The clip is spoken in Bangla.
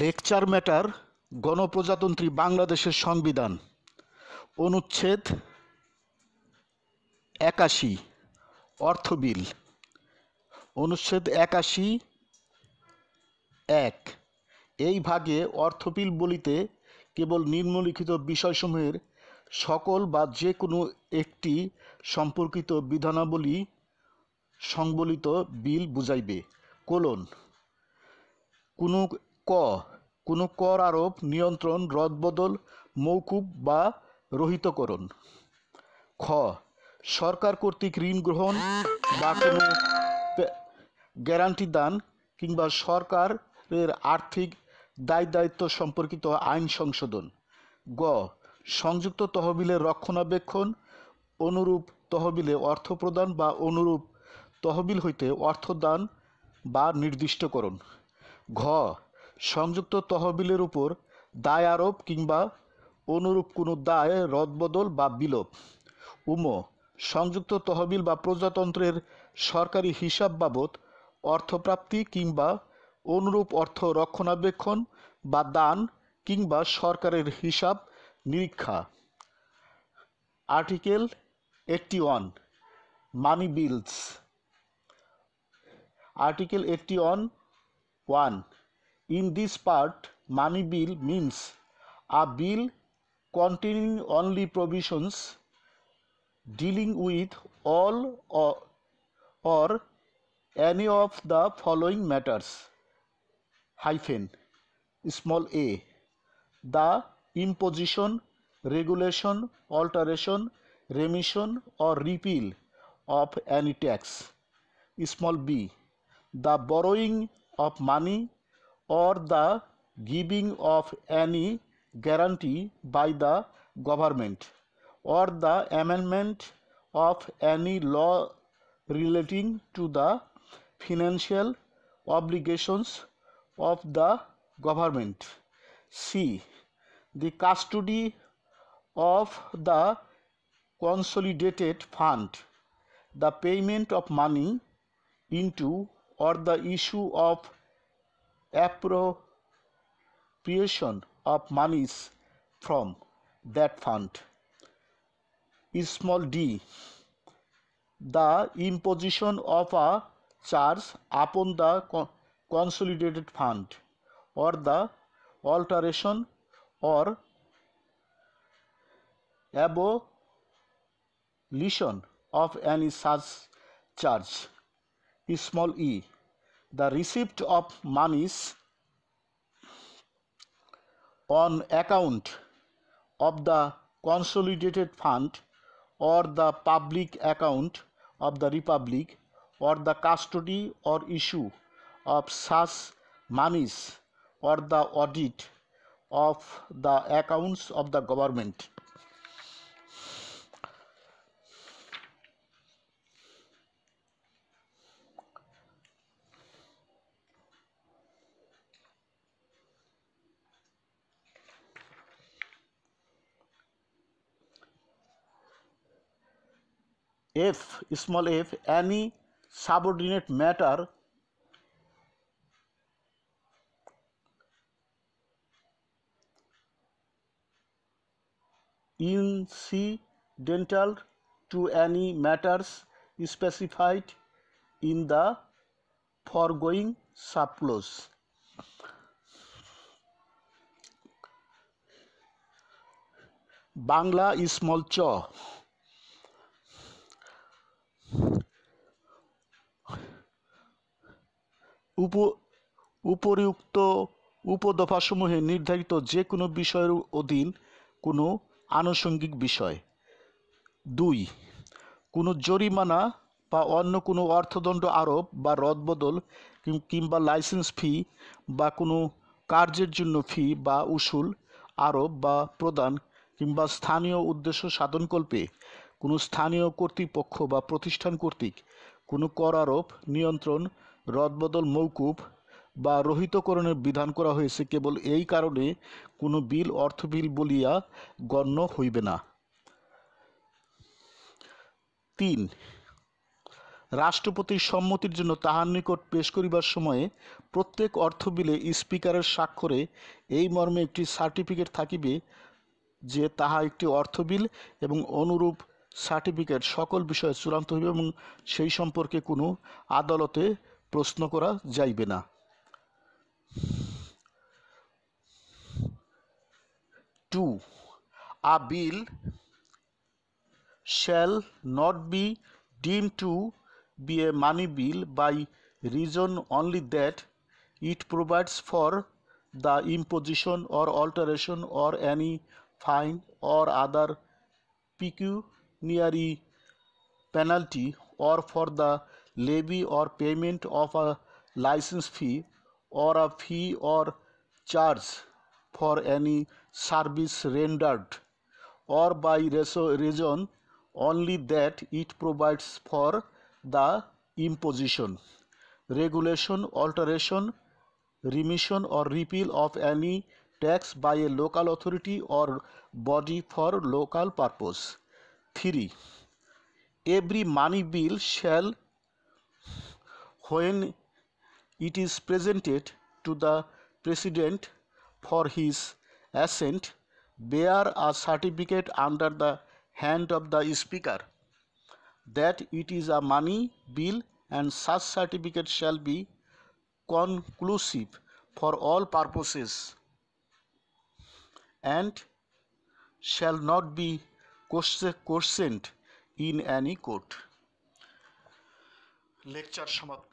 লেকচার ম্যাটার গণপ্রজাতন্ত্রী বাংলাদেশের সংবিধান অনুচ্ছেদ একাশি অর্থ বিল অনুচ্ছেদ একাশি এক এই ভাগে অর্থবিল বলিতে কেবল নিম্নলিখিত বিষয়সমূহের সকল বা যে কোনো একটি সম্পর্কিত বিধানাবলী সংবলিত বিল বুঝাইবে কোলন কোনো ক কোনো কর আরোপ নিয়ন্ত্রণ রদবদল মৌকুব বা রহিতকরণ খ সরকার কর্তৃক ঋণ গ্রহণ বা কোনো গ্যারান্টি দান কিংবা সরকারের আর্থিক দায় দায়িত্ব সম্পর্কিত আইন সংশোধন গ সংযুক্ত তহবিলের রক্ষণাবেক্ষণ অনুরূপ তহবিলে অর্থ প্রদান বা অনুরূপ তহবিল হইতে অর্থ দান বা নির্দিষ্টকরণ ঘ সংযুক্ত তহবিলের উপর দায় আরোপ কিংবা অনুরূপ কোনো দায় রদবদল বা বিলোপ উম সংযুক্ত তহবিল বা প্রজাতন্ত্রের সরকারি হিসাব বাবদ অর্থপ্রাপ্তি কিংবা অনুরূপ অর্থ রক্ষণাবেক্ষণ বা দান কিংবা সরকারের হিসাব নিরীক্ষা article eighty one money bills article eighty one one In this part, money bill means a bill containing only provisions dealing with all or, or any of the following matters hyphen small a the imposition regulation alteration remission or repeal of any tax small b the borrowing of money or the giving of any guarantee by the government or the amendment of any law relating to the financial obligations of the government. C. The custody of the consolidated fund, the payment of money into or the issue of appropriation of monies from that fund. Small d. The imposition of a charge upon the consolidated fund or the alteration or abolition of any such charge. Small e. the receipt of monies on account of the consolidated fund or the public account of the republic or the custody or issue of such monies or the audit of the accounts of the government f small f any subordinate matter incidental to any matters specified in the foregoing subclause. Bangla small চ উপ উপরিউক্ত উপদফাসমূহে নির্ধারিত যে কোনো বিষয়ের অধীন কোনো আনুষঙ্গিক বিষয় দুই কোনো জরিমানা বা অন্য কোনো অর্থদণ্ড আরোপ বা রদবদল কিংবা লাইসেন্স ফি বা কোনো কার্যের জন্য ফি বা উসুল আরোপ বা প্রদান কিংবা স্থানীয় উদ্দেশ্য সাধনকল্পে কোনো স্থানীয় কর্তৃপক্ষ বা প্রতিষ্ঠান কর্তৃক কোনো কর আরোপ নিয়ন্ত্রণ রদবদল মৌকুফ বা রহিতকরণের বিধান করা হয়েছে কেবল এই কারণে কোনো বিল অর্থ বিল বলিয়া গণ্য হইবে না তিন রাষ্ট্রপতির সম্মতির জন্য তাহার নিকট পেশ করিবার সময়ে প্রত্যেক অর্থ বিলে স্পিকারের স্বাক্ষরে এই মর্মে একটি সার্টিফিকেট থাকিবে যে তাহা একটি অর্থ বিল এবং অনুরূপ সার্টিফিকেট সকল বিষয়ে চূড়ান্ত হইবে এবং সেই সম্পর্কে কোনো আদালতে প্রশ্ন করা যাইবে না to a bill shall not be deemed to be a money bill by reason only that it provides for the imposition or alteration or any fine or other pecuniary penalty or for the levy or payment of a license fee or a fee or charge for any service rendered or by reason only that it provides for the imposition regulation alteration remission or repeal of any tax by a local authority or body for local purpose 3 every money bill shall when it is presented to the president for his assent bear a certificate under the hand of the speaker that it is a money bill and such certificate shall be conclusive for all purposes and shall not be questioned in any court. Lecture সমাপ্ত